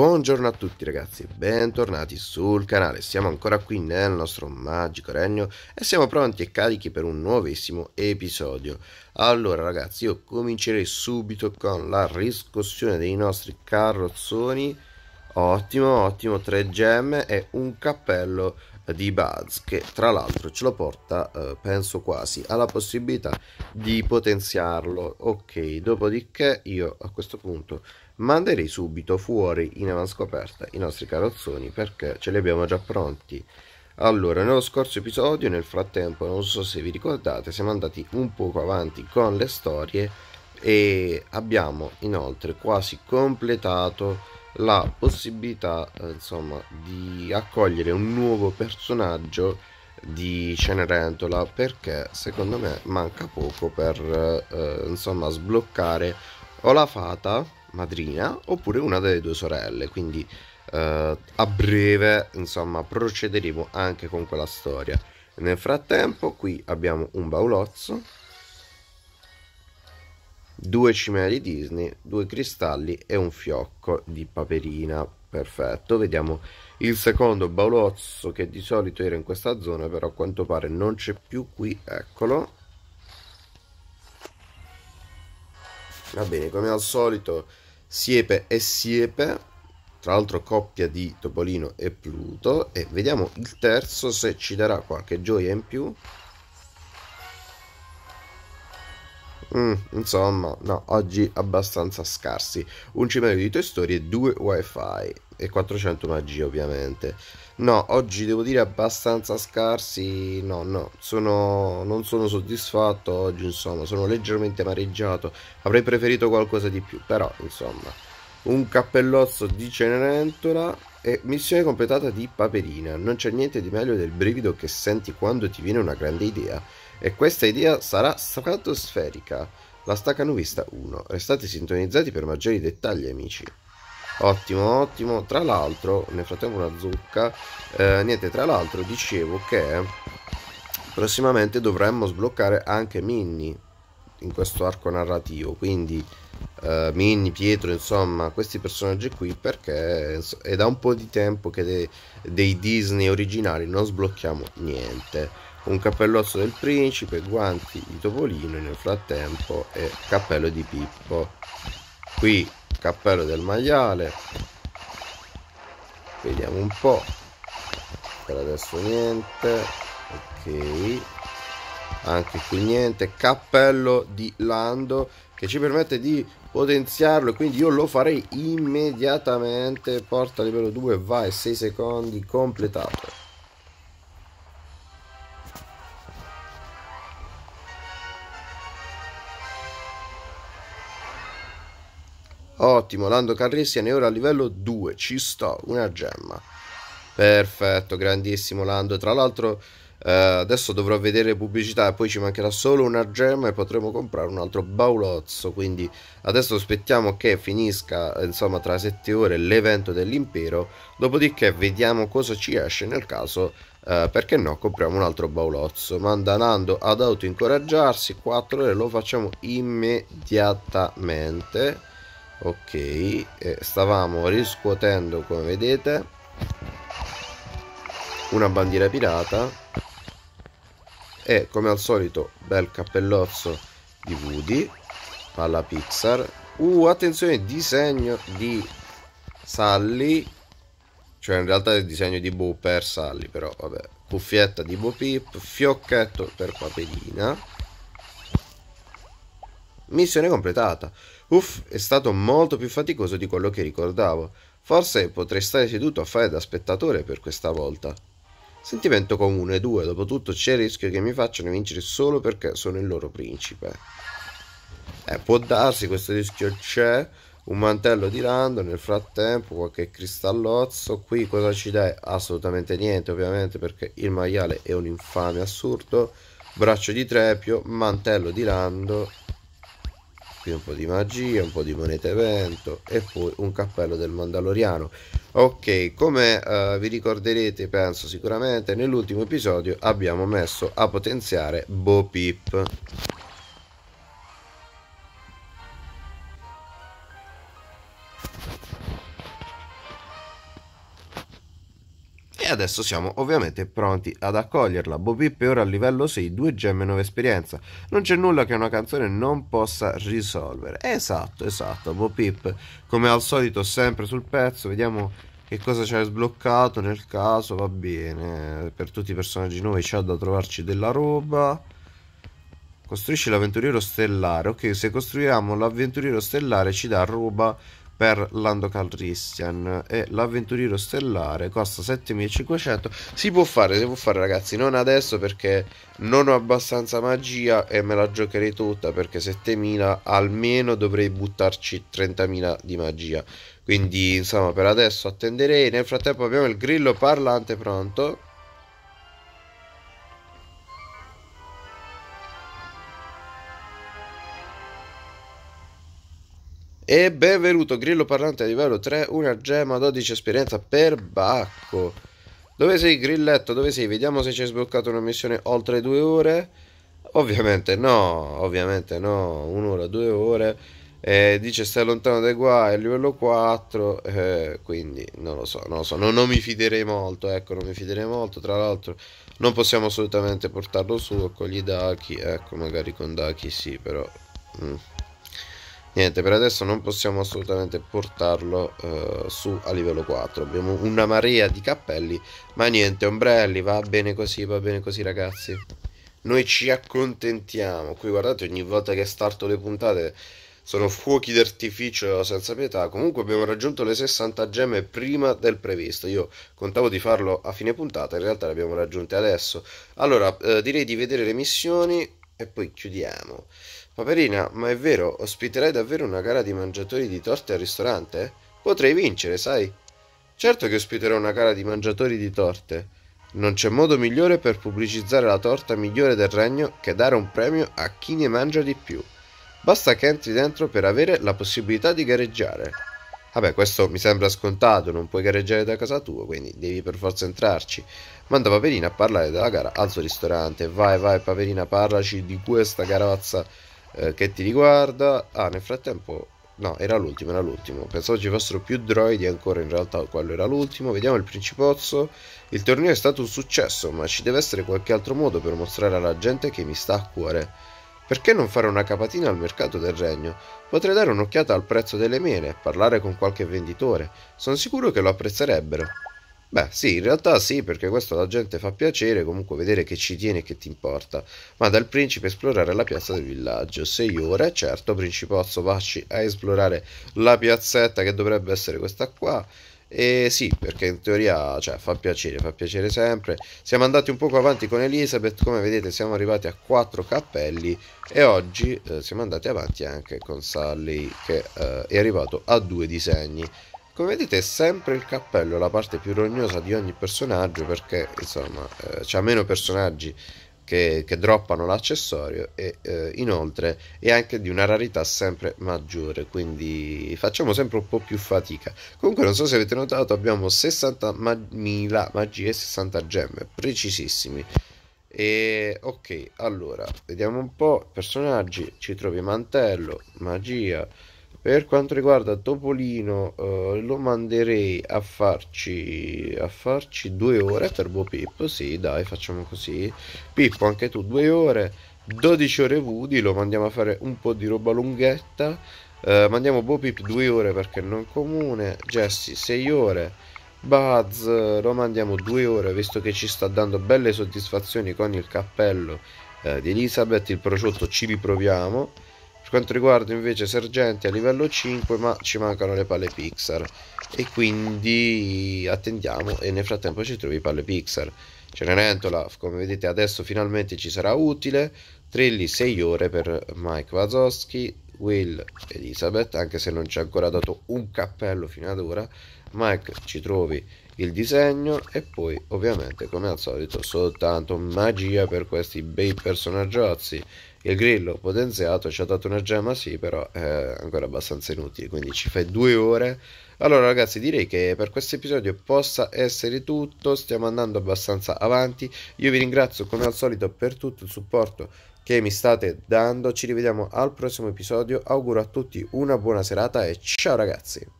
Buongiorno a tutti ragazzi, bentornati sul canale, siamo ancora qui nel nostro magico regno e siamo pronti e carichi per un nuovissimo episodio. Allora ragazzi, io comincerei subito con la riscossione dei nostri carrozzoni, ottimo, ottimo, tre gemme e un cappello di Buzz che tra l'altro ce lo porta eh, penso quasi alla possibilità di potenziarlo ok dopodiché io a questo punto manderei subito fuori in avanscoperta i nostri carrozzoni perché ce li abbiamo già pronti allora nello scorso episodio nel frattempo non so se vi ricordate siamo andati un poco avanti con le storie e abbiamo inoltre quasi completato la possibilità eh, insomma di accogliere un nuovo personaggio di Cenerentola perché secondo me manca poco per eh, eh insomma sbloccare o la fata madrina oppure una delle due sorelle, quindi eh, a breve insomma procederemo anche con quella storia. Nel frattempo qui abbiamo un baulozzo, due cimeli Disney, due cristalli e un fiocco di paperina, perfetto. Vediamo il secondo baulozzo che di solito era in questa zona, però a quanto pare non c'è più qui, eccolo Va bene, come al solito, siepe e siepe, tra l'altro coppia di Topolino e Pluto, e vediamo il terzo se ci darà qualche gioia in più. Mm, insomma, no, oggi abbastanza scarsi. Un cimelio di Toy Story 2 wifi e 400 magie ovviamente. No, oggi devo dire abbastanza scarsi, no, no, sono, non sono soddisfatto oggi, insomma, sono leggermente amareggiato, avrei preferito qualcosa di più, però, insomma, un cappellozzo di Cenerentola e missione completata di Paperina, non c'è niente di meglio del brivido che senti quando ti viene una grande idea e questa idea sarà stratosferica. La stacca nuvista 1. Restate sintonizzati per maggiori dettagli, amici. Ottimo, ottimo. Tra l'altro, nel frattempo una zucca. Eh, niente, tra l'altro dicevo che prossimamente dovremmo sbloccare anche Minnie in questo arco narrativo. Quindi eh, Minnie, Pietro, insomma, questi personaggi qui perché è da un po' di tempo che de dei Disney originali non sblocchiamo niente un cappellozzo del principe, guanti di Topolino nel frattempo e cappello di Pippo. Qui cappello del maiale, vediamo un po', per adesso niente, ok, anche qui niente, cappello di Lando che ci permette di potenziarlo quindi io lo farei immediatamente porta livello 2 vai 6 secondi completato Ottimo, Lando Calrissian è ora a livello 2, ci sto, una gemma. Perfetto, grandissimo Lando. Tra l'altro eh, adesso dovrò vedere pubblicità, poi ci mancherà solo una gemma e potremo comprare un altro baulozzo. Quindi adesso aspettiamo che finisca, insomma, tra 7 ore l'evento dell'impero. Dopodiché vediamo cosa ci esce nel caso Uh, perché no compriamo un altro baulozzo manda Lando ad autoincoraggiarsi 4 ore lo facciamo immediatamente ok eh, stavamo riscuotendo come vedete una bandiera pirata e come al solito bel cappellozzo di Woody palla Pixar uh attenzione disegno di Sally cioè in realtà è il disegno di Boo per Sally però vabbè cuffietta di Boo Pip fiocchetto per Paperina missione completata Uff, è stato molto più faticoso di quello che ricordavo. Forse potrei stare seduto a fare da spettatore per questa volta. Sentimento comune, due, dopotutto c'è il rischio che mi facciano vincere solo perché sono il loro principe. Eh, può darsi, questo rischio c'è. Un mantello di rando, nel frattempo qualche cristallozzo. Qui cosa ci dai? Assolutamente niente, ovviamente, perché il maiale è un infame assurdo. Braccio di trepio, mantello di rando qui un po' di magia, un po' di monete vento e poi un cappello del Mandaloriano. Ok, come uh, vi ricorderete, penso sicuramente, nell'ultimo episodio abbiamo messo a potenziare Bo Peep. adesso siamo ovviamente pronti ad accoglierla. Bo Peep è ora a livello 6, 2 gemme e 9 esperienza. Non c'è nulla che una canzone non possa risolvere. Esatto, esatto, Bo Peep come al solito sempre sul pezzo, vediamo che cosa ci hai sbloccato nel caso, va bene. Per tutti i personaggi nuovi c'è da trovarci della roba. Costruisci l'avventuriero stellare. Ok, se costruiamo l'avventuriero stellare ci dà roba per Lando Calrissian e l'avventuriero stellare costa 7500 si può fare si può fare ragazzi non adesso perché non ho abbastanza magia e me la giocherei tutta perché 7000 almeno dovrei buttarci 30.000 di magia quindi insomma per adesso attenderei nel frattempo abbiamo il grillo parlante pronto E benvenuto, grillo parlante a livello 3, una gema 12 esperienza per Bacco. Dove sei, grilletto? Dove sei? Vediamo se ci hai sbloccato una missione oltre due ore. Ovviamente no, ovviamente no, un'ora, due ore. Eh, dice stai lontano dai guai, livello 4, eh, quindi non lo so, non lo so, non, non, mi fiderei molto, ecco, non mi fiderei molto, tra l'altro non possiamo assolutamente portarlo su con gli Daki, ecco, magari con Daki sì, però... Mm. Niente, per adesso non possiamo assolutamente portarlo eh, su a livello 4. Abbiamo una marea di cappelli, ma niente, ombrelli, va bene così, va bene così ragazzi. Noi ci accontentiamo. Qui guardate, ogni volta che starto le puntate sono fuochi d'artificio senza pietà. Comunque abbiamo raggiunto le 60 gemme prima del previsto. Io contavo di farlo a fine puntata, in realtà le abbiamo raggiunte adesso. Allora, eh, direi di vedere le missioni e poi chiudiamo. Paperina, ma è vero, ospiterai davvero una gara di mangiatori di torte al ristorante? Potrei vincere, sai? Certo che ospiterò una gara di mangiatori di torte. Non c'è modo migliore per pubblicizzare la torta migliore del regno che dare un premio a chi ne mangia di più. Basta che entri dentro per avere la possibilità di gareggiare. Vabbè, questo mi sembra scontato, non puoi gareggiare da casa tua, quindi devi per forza entrarci manda Paperina a parlare della gara al suo ristorante. Vai, vai Paperina, parlaci di questa carazza eh, che ti riguarda. Ah, nel frattempo... No, era l'ultimo, era l'ultimo. Pensavo ci fossero più droidi ancora, in realtà quello era l'ultimo. Vediamo il principozzo. Il torneo è stato un successo, ma ci deve essere qualche altro modo per mostrare alla gente che mi sta a cuore. Perché non fare una capatina al mercato del regno? Potrei dare un'occhiata al prezzo delle mele, parlare con qualche venditore. Sono sicuro che lo apprezzerebbero. Beh, sì, in realtà sì, perché questo alla gente fa piacere comunque vedere che ci tiene e che ti importa. Ma dal principe esplorare la piazza del villaggio. Sei ore, certo, principozzo, vacci a esplorare la piazzetta che dovrebbe essere questa qua. E sì, perché in teoria cioè, fa piacere, fa piacere sempre. Siamo andati un poco avanti con Elizabeth, come vedete siamo arrivati a quattro cappelli e oggi eh, siamo andati avanti anche con Sally che eh, è arrivato a due disegni. Come vedete è sempre il cappello la parte più rognosa di ogni personaggio perché insomma eh, c'ha meno personaggi che, che droppano l'accessorio e eh, inoltre è anche di una rarità sempre maggiore quindi facciamo sempre un po' più fatica comunque non so se avete notato abbiamo 60.000 mag magie e 60 gemme precisissimi e ok allora vediamo un po' personaggi ci trovi mantello magia per quanto riguarda Topolino, eh, lo manderei a farci, a farci due ore per Bo Pippo. Sì, dai, facciamo così. Pippo, anche tu, due ore, 12 ore Woody. Lo mandiamo a fare un po' di roba lunghetta. Eh, mandiamo Bo Pip due ore perché non comune. Jesse, sei ore. Buzz, lo mandiamo due ore visto che ci sta dando belle soddisfazioni con il cappello eh, di Elizabeth. Il prosciutto ci riproviamo per quanto riguarda invece sergenti a livello 5 ma ci mancano le palle pixar e quindi attendiamo e nel frattempo ci trovi palle pixar Cenerentola come vedete adesso finalmente ci sarà utile Trilli 6 ore per Mike Wazowski Will Elizabeth anche se non ci ha ancora dato un cappello fino ad ora Mike ci trovi il disegno e poi ovviamente come al solito soltanto magia per questi bei personaggiozzi il grillo potenziato ci ha dato una gemma, sì, però è ancora abbastanza inutile, quindi ci fai due ore. Allora ragazzi direi che per questo episodio possa essere tutto, stiamo andando abbastanza avanti. Io vi ringrazio come al solito per tutto il supporto che mi state dando, ci rivediamo al prossimo episodio, auguro a tutti una buona serata e ciao ragazzi!